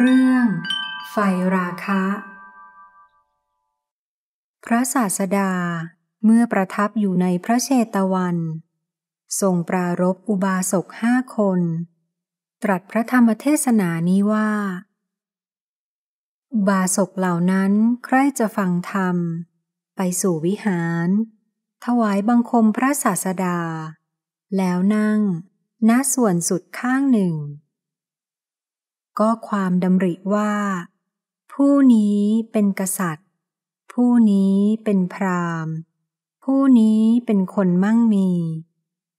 เรื่อง ไฟราคะพระศาสดาเมื่อประทับอยู่ในพระเชตวัน ทรงปรารบอุบาสกห้าคน ตรัสพระธรรมเทศนานี้ว่า อุบาสกเหล่านั้นใครจะฟังธรรม ไปสู่วิหาร ถวายบังคมพระศาสดา แล้วนั่งณส่วนสุดข้างหนึ่งก็ความดำริว่า ผู้นี้เป็นกษัตริย์ ผู้นี้เป็นพราหมณ์ ผู้นี้เป็นคนมั่งมี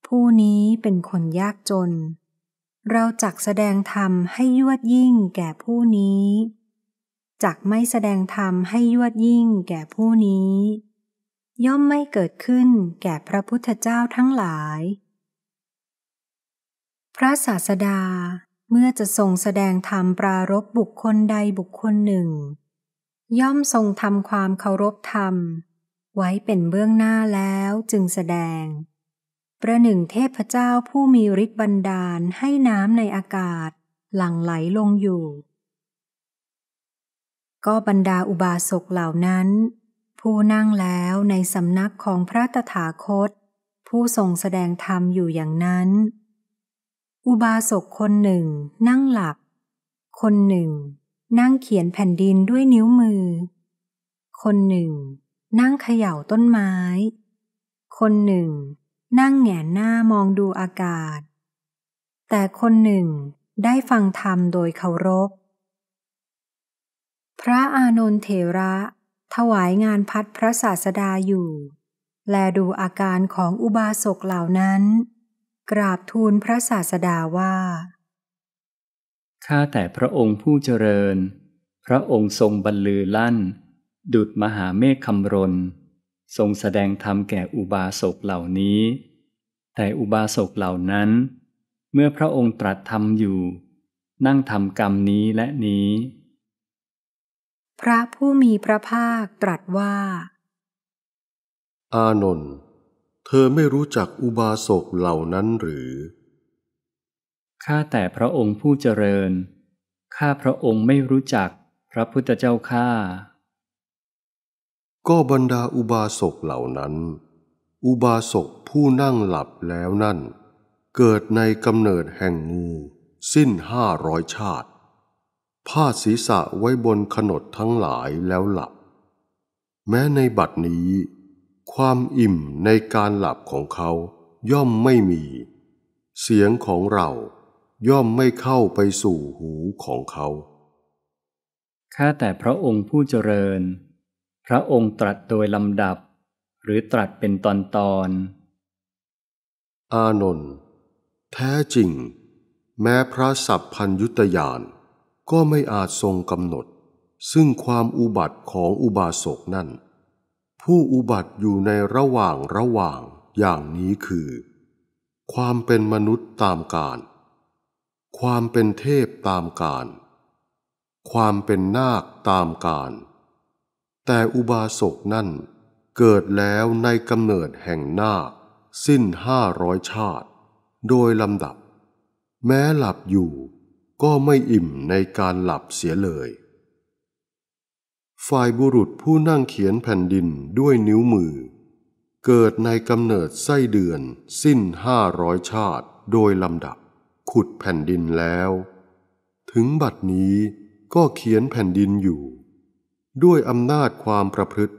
ผู้นี้เป็นคนยากจน เราจักแสดงธรรมให้ยวดยิ่งแก่ผู้นี้จักไม่แสดงธรรมให้ยวดยิ่งแก่ผู้นี้ ย่อมไม่เกิดขึ้นแก่พระพุทธเจ้าทั้งหลาย พระศาสดาเมื่อจะทรงแสดงธรรมปรารบบุคคลใดบุคคลหนึ่ง ย่อมทรงทำความเคารพธรรม ไว้เป็นเบื้องหน้าแล้วจึงแสดง ประหนึ่งเทพเจ้าผู้มีฤทธิ์บันดาลให้น้ำในอากาศ หลั่งไหลลงอยู่ ก็บรรดาอุบาสกเหล่านั้น ผู้นั่งแล้วในสำนักของพระตถาคต ผู้ทรงแสดงธรรมอยู่อย่างนั้นอุบาสกคนหนึ่งนั่งหลับ คนหนึ่ง นั่งเขียนแผ่นดินด้วยนิ้วมือ คนหนึ่ง นั่งเขย่าต้นไม้ คนหนึ่ง นั่งแงนหน้ามองดูอากาศ แต่คนหนึ่ง ได้ฟังธรรมโดยเคารพ พระอานนทเถระ ถวายงานพัดพระศาสดาอยู่ แลดูอาการของอุบาสกเหล่านั้นกราบทูลพระศาสดาว่า ข้าแต่พระองค์ผู้เจริญ พระองค์ทรงบรรลือลั่น ดุดมหาเมฆคำรน ทรงแสดงธรรมแก่อุบาสกเหล่านี้ แต่อุบาสกเหล่านั้น เมื่อพระองค์ตรัสธรรมอยู่ นั่งทำกรรมนี้และนี้ พระผู้มีพระภาคตรัสว่า อานนท์เธอไม่รู้จักอุบาสกเหล่านั้นหรือ ข้าแต่พระองค์ผู้เจริญ ข้าพระองค์ไม่รู้จักพระพุทธเจ้าข้าก็บรรดาอุบาสกเหล่านั้น อุบาสกผู้นั่งหลับแล้วนั่น เกิดในกำเนิดแห่งงูสิ้นห้าร้อยชาติ ผ้าศีรษะไว้บนขนดทั้งหลายแล้วหลับ แม้ในบัดนี้ความอิ่มในการหลับของเขาย่อมไม่มี เสียงของเราย่อมไม่เข้าไปสู่หูของเขาข้าแต่พระองค์ผู้เจริญ พระองค์ตรัสโดยลำดับหรือตรัสเป็นตอนตอน อานนท์แท้จริง แม้พระสัพพัญยุตยานก็ไม่อาจทรงกำหนด ซึ่งความอุบัติของอุบาสกนั่นผู้อุบัติอยู่ในระหว่างระหว่างอย่างนี้คือ ความเป็นมนุษย์ตามการ ความเป็นเทพตามการ ความเป็นนาคตามการ แต่อุบาสกนั่นเกิดแล้วในกำเนิดแห่งนาคสิ้นห้าร้อยชาติโดยลำดับ แม้หลับอยู่ก็ไม่อิ่มในการหลับเสียเลยฝ่ายบุรุษผู้นั่งเขียนแผ่นดินด้วยนิ้วมือ เกิดในกำเนิดไส้เดือนสิ้นห้าร้อยชาติโดยลำดับขุดแผ่นดินแล้ว ถึงบัดนี้ก็เขียนแผ่นดินอยู่ ด้วยอำนาจความประพฤติ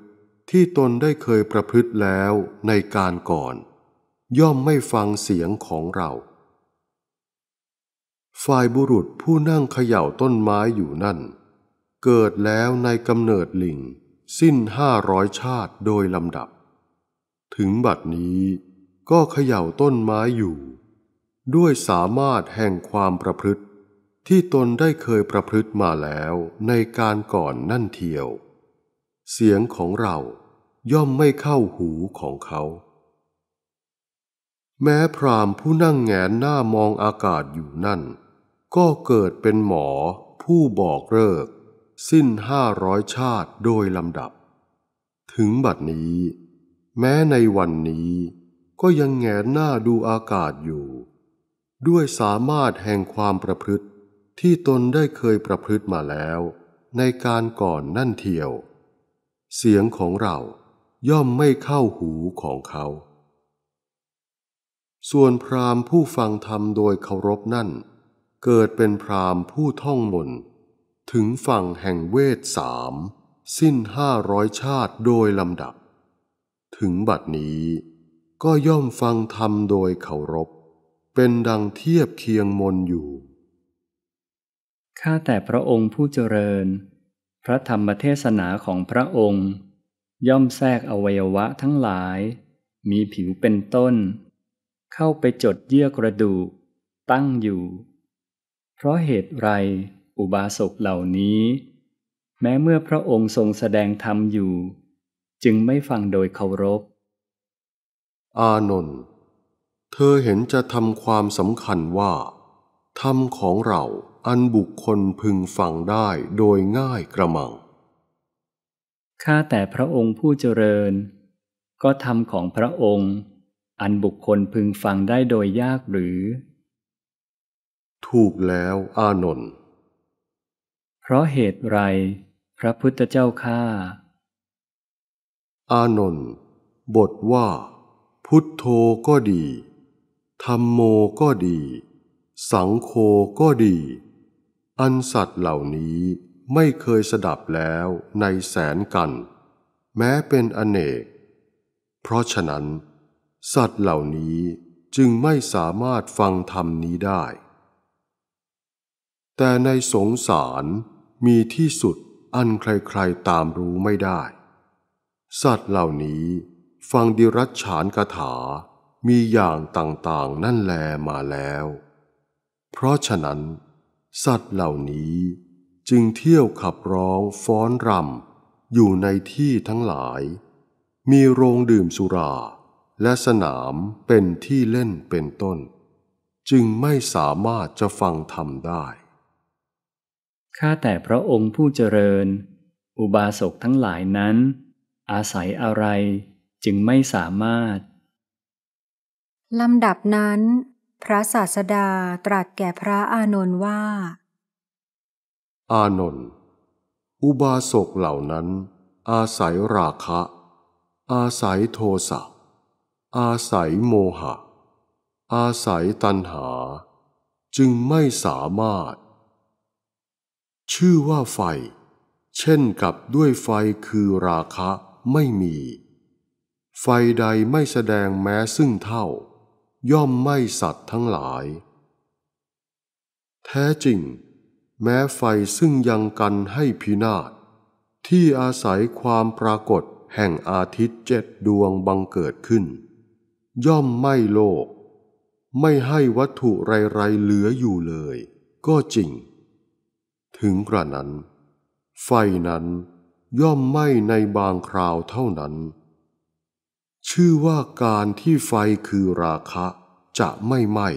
ที่ตนได้เคยประพฤติแล้วในการก่อน ย่อมไม่ฟังเสียงของเรา ฝ่ายบุรุษผู้นั่งเขย่าต้นไม้อยู่นั่นเกิดแล้วในกำเนิดลิงสิ้นห้าร้อยชาติโดยลำดับ ถึงบัดนี้ก็เขย่าต้นไม้อยู่ ด้วยสามารถแห่งความประพฤติที่ตนได้เคยประพฤติมาแล้วในการก่อนนั่นเทียว เสียงของเราย่อมไม่เข้าหูของเขา แม้พรามผู้นั่งแงนหน้ามองอากาศอยู่นั่น ก็เกิดเป็นหมอผู้บอกเลิกสิ้นห้าร้อยชาติโดยลำดับ ถึงบัดนี้ แม้ในวันนี้ก็ยังแงนหน้าดูอากาศอยู่ ด้วยสามารถแห่งความประพฤติที่ตนได้เคยประพฤติมาแล้ว ในการก่อนนั่นเทียว เสียงของเราย่อมไม่เข้าหูของเขา ส่วนพราหมณ์ผู้ฟังธรรมโดยเคารพนั่น เกิดเป็นพราหมณ์ผู้ท่องมนต์ถึงฝั่งแห่งเวทสาม สิ้นห้าร้อยชาติโดยลำดับ ถึงบัดนี้ก็ย่อมฟังธรรมโดยเคารพเป็นดังเทียบเคียงมนอยู่ ข้าแต่พระองค์ผู้เจริญ พระธรรมเทศนาของพระองค์ ย่อมแทรกอวัยวะทั้งหลาย มีผิวเป็นต้น เข้าไปจดเยื่อกระดูก ตั้งอยู่ เพราะเหตุไรอุบาสกเหล่านี้ แม้เมื่อพระองค์ทรงแสดงธรรมอยู่ จึงไม่ฟังโดยเคารพ อานนท์เธอเห็นจะทำความสำคัญว่าธรรมของเราอันบุคคลพึงฟังได้โดยง่ายกระมัง ข้าแต่พระองค์ผู้เจริญ ก็ธรรมของพระองค์ อันบุคคลพึงฟังได้โดยยากหรือ ถูกแล้วอานนท์เพราะเหตุไรพระพุทธเจ้าข้าอานนท์บทว่า พุทโธก็ดี ธรรมโมก็ดี สังโฆก็ดี อันสัตว์เหล่านี้ไม่เคยสดับแล้วในแสนกัน แม้เป็นอเนก เพราะฉะนั้น สัตว์เหล่านี้จึงไม่สามารถฟังธรรมนี้ได้ แต่ในสงสารมีที่สุดอันใครๆตามรู้ไม่ได้ สัตว์เหล่านี้ฟังดิรัชฉานคาถามีอย่างต่างๆนั่นแลมาแล้ว เพราะฉะนั้นสัตว์เหล่านี้จึงเที่ยวขับร้องฟ้อนรำอยู่ในที่ทั้งหลาย มีโรงดื่มสุราและสนามเป็นที่เล่นเป็นต้น จึงไม่สามารถจะฟังธรรมได้ข้าแต่พระองค์ผู้เจริญ อุบาสกทั้งหลายนั้น อาศัยอะไรจึงไม่สามารถลำดับนั้น พระศาสดาตรัสแก่พระอานนท์ว่า อานนท์อุบาสกเหล่านั้น อาศัยราคะ อาศัยโทสะ อาศัยโมหะ อาศัยตัณหาจึงไม่สามารถชื่อว่าไฟ เช่นกับด้วยไฟคือราคะไม่มี ไฟใดไม่แสดงแม้ซึ่งเท่า ย่อมไม่สัตว์ทั้งหลาย แท้จริง แม้ไฟซึ่งยังกันให้พินาศที่อาศัยความปรากฏแห่งอาทิตย์เจ็ดดวงบังเกิดขึ้น ย่อมไม่โลก ไม่ให้วัตถุไรๆเหลืออยู่เลย ก็จริงถึงกระนั้น ไฟนั้นย่อมไหม้ในบางคราวเท่านั้น ชื่อว่าการที่ไฟคือราคะจะไม่ไหม้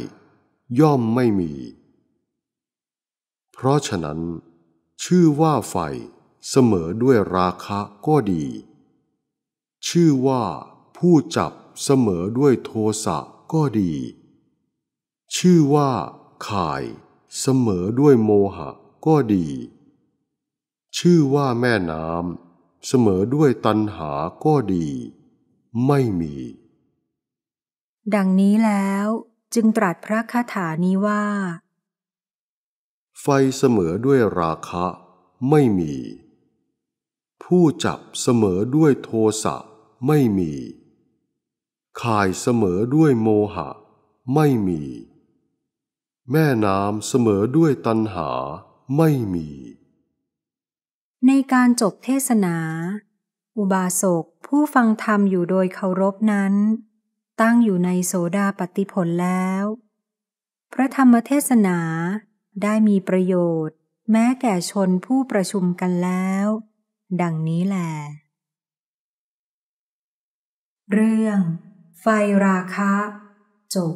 ย่อมไม่มี เพราะฉะนั้นชื่อว่าไฟเสมอด้วยราคะก็ดี ชื่อว่าผู้จับเสมอด้วยโทสะก็ดี ชื่อว่าข่ายเสมอด้วยโมหะก็ดี ชื่อว่าแม่น้ำเสมอด้วยตันหาก็ดี ไม่มี ดังนี้แล้ว จึงตรัสพระคาถานี้ว่า ไฟเสมอด้วยราคะ ไม่มี ผู้จับเสมอด้วยโทสะไม่มีข่ายเสมอด้วยโมหะ ไม่มี แม่น้ำเสมอด้วยตันหาไม่มี ในการจบเทศนา อุบาสกผู้ฟังธรรมอยู่โดยเคารพนั้น ตั้งอยู่ในโสดาปติผลแล้ว พระธรรมเทศนาได้มีประโยชน์ แม้แก่ชนผู้ประชุมกันแล้ว ดังนี้แหละเรื่องไฟราคะจบ